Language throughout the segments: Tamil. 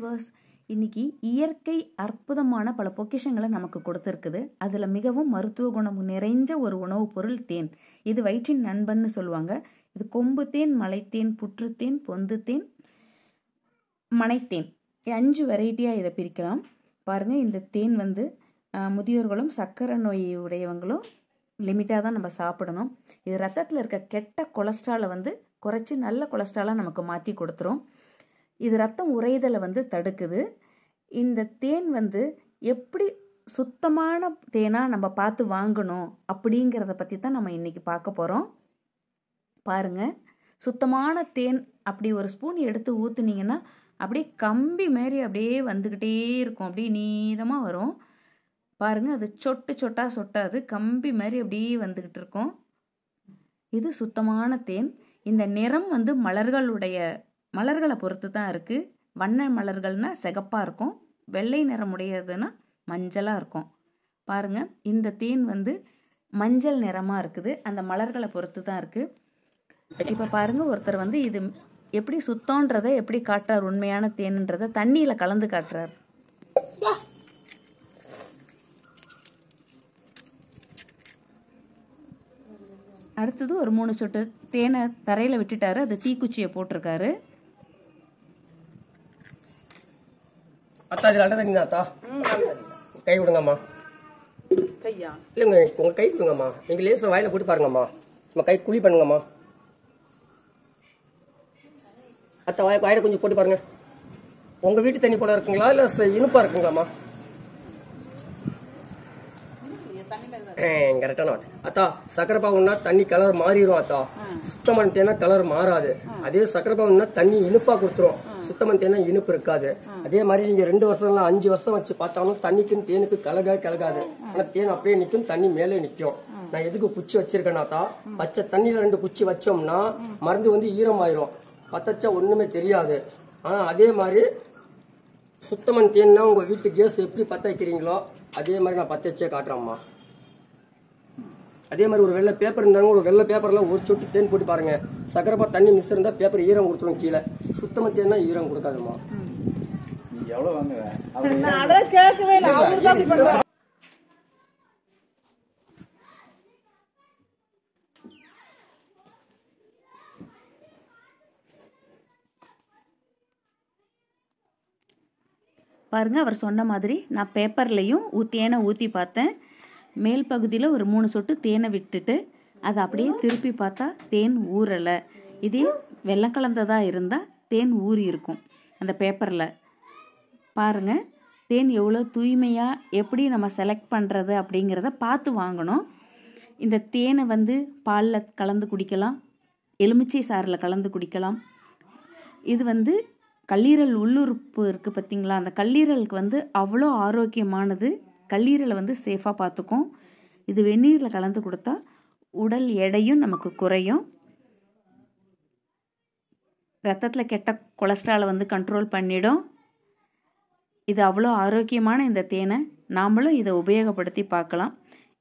யூனிவர்ஸ் இன்னைக்கு இயற்கை அற்புதமான பல பொக்கிஷங்களை நமக்கு கொடுத்துருக்குது அதில் மிகவும் மருத்துவ குணம் நிறைஞ்ச ஒரு உணவுப் பொருள் தேன் இது வயிற்றின் நண்பன்னு சொல்லுவாங்க இது கொம்பு தேன் மலைத்தேன் புற்றுத்தேன் பொந்து தேன் மனைத்தேன் அஞ்சு வெரைட்டியாக இதை பிரிக்கலாம் பாருங்கள் இந்த தேன் வந்து முதியோர்களும் சர்க்கரை நோய் உடையவங்களும் லிமிட்டாக தான் நம்ம சாப்பிடணும் இது ரத்தத்தில் இருக்க கெட்ட கொலஸ்ட்ராலை வந்து குறைச்சி நல்ல கொலஸ்ட்ராலாக நமக்கு மாற்றி கொடுத்துரும் இது ரத்தம் உறையதலை வந்து தடுக்குது இந்த தேன் வந்து எப்படி சுத்தமான தேனாக நம்ம பார்த்து வாங்கணும் அப்படிங்கிறத பற்றி தான் நம்ம இன்றைக்கி பார்க்க போகிறோம் பாருங்கள் சுத்தமான தேன் அப்படி ஒரு ஸ்பூன் எடுத்து ஊற்றுனீங்கன்னா அப்படியே கம்பி மாரி அப்படியே வந்துக்கிட்டே இருக்கும் அப்படியே நீளமாக வரும் பாருங்கள் அது சொட்டு சொட்டாக சொட்டாது கம்பி மாதிரி அப்படியே வந்துக்கிட்டு இருக்கும் இது சுத்தமான தேன் இந்த நிறம் வந்து மலர்களுடைய மலர்களை பொறுத்து தான் இருக்குது வண்ண மலர்கள்னால் சிகப்பாக இருக்கும் வெள்ளை நிறம் உடையதுன்னா மஞ்சளாக இருக்கும் பாருங்கள் இந்த தேன் வந்து மஞ்சள் நிறமாக இருக்குது அந்த மலர்களை பொறுத்து தான் இருக்குது இப்போ பாருங்கள் ஒருத்தர் வந்து இது எப்படி சுத்தன்றதை எப்படி காட்டுறார் உண்மையான தேனுன்றதை தண்ணியில் கலந்து காட்டுறார் அடுத்தது ஒரு மூணு சொட்டு தேனை தரையில் விட்டுட்டாரு அது தீக்குச்சியை போட்டிருக்காரு அத்தா இதில் அட்டை தண்ணி அத்தா கை கொடுங்கம்மா கையா இல்லைங்க உங்கள் கை கொடுங்கம்மா நீங்கள் லேசை வாயில் போட்டு பாருங்கம்மா நம்ம கை குழி பண்ணுங்கம்மா அத்தா வாய் வாயில் கொஞ்சம் போட்டு பாருங்கள் உங்கள் வீட்டு தண்ணி போல இருக்குங்களா இல்லை இனிப்பாக இருக்குங்களாம்மா கரெக்டான அத்தா சக்கரை தண்ணி அத்தா சுத்தமான மாறாது அதே சக்கரை தண்ணி கொடுத்துரும் இனிப்பு இருக்காது அதே மாதிரி ரெண்டு வருஷம்லாம் அஞ்சு வருஷம் வச்சு பார்த்தாலும் தேனுக்கு தேன் அப்படியே நிற்கும் தண்ணி மேலே நிற்கும் நான் எதுக்கு ரெண்டு குச்சி மருந்து வந்து ஈரமாயிரும் தெரியாது அதே மாதிரி சுத்தமன் தேன்னா உங்கள் வீட்டு கேஸ் எப்படி பற்ற வைக்கிறீங்களோ அதே மாதிரி நான் பற்ற வச்சே காட்டுறேம்மா அதே மாதிரி ஒரு வெள்ளை பேப்பர் இருந்தாலும் ஒரு வெள்ளை பேப்பர்லாம் ஒரு சொட்டு தேன் போட்டு பாருங்க சக்கரப்பா தண்ணி மிஸ் இருந்தால் பேப்பர் ஈரம் கொடுத்துருவோம் கீழே சுத்தமாக தேன்னா ஈரம் கொடுக்காதுமா பாருங்க அவர் சொன்ன மாதிரி நான் பேப்பர்லயும் ஊத்தியான ஊத்தி பார்த்தேன் மேல் பகுதியில் ஒரு மூணு சொட்டு தேனை விட்டுட்டு அதை அப்படியே திருப்பி பார்த்தா தேன் ஊறலை இதே வெள்ளம் கலந்ததாக இருந்தால் தேன் ஊறி இருக்கும் அந்த பேப்பரில் பாருங்கள் தேன் எவ்வளோ தூய்மையாக எப்படி நம்ம செலக்ட் பண்ணுறது அப்படிங்கிறத பார்த்து வாங்கணும் இந்த தேனை வந்து பாலில் கலந்து குடிக்கலாம் எலுமிச்சை சாறில் கலந்து குடிக்கலாம் இது வந்து கல்லீரல் உள்ளுறுப்பு இருக்குது பார்த்திங்களா அந்த கல்லீரலுக்கு வந்து அவ்வளோ ஆரோக்கியமானது கல்லீரலை வந்து சேஃபாக பார்த்துக்கும் இது வெந்நீரில் கலந்து கொடுத்தா உடல் எடையும் நமக்கு குறையும் ரத்தத்தில் கெட்ட கொலஸ்ட்ராலை வந்து கண்ட்ரோல் பண்ணிடும் இது அவ்வளோ ஆரோக்கியமான இந்த தேனை நாமளும் இதை உபயோகப்படுத்தி பார்க்கலாம்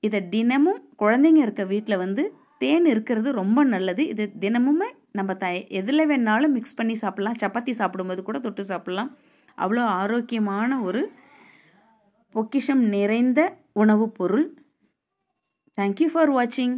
இதை தினமும் குழந்தைங்க இருக்க வீட்டில் வந்து தேன் இருக்கிறது ரொம்ப நல்லது இது தினமுமே நம்ம த எதில் வேணாலும் மிக்ஸ் பண்ணி சாப்பிட்லாம் சப்பாத்தி சாப்பிடும்போது கூட தொட்டு சாப்பிட்லாம் அவ்வளோ ஆரோக்கியமான ஒரு பொக்கிஷம் நிறைந்த உணவுப் பொருள் தேங்க்யூ ஃபார் வாட்சிங்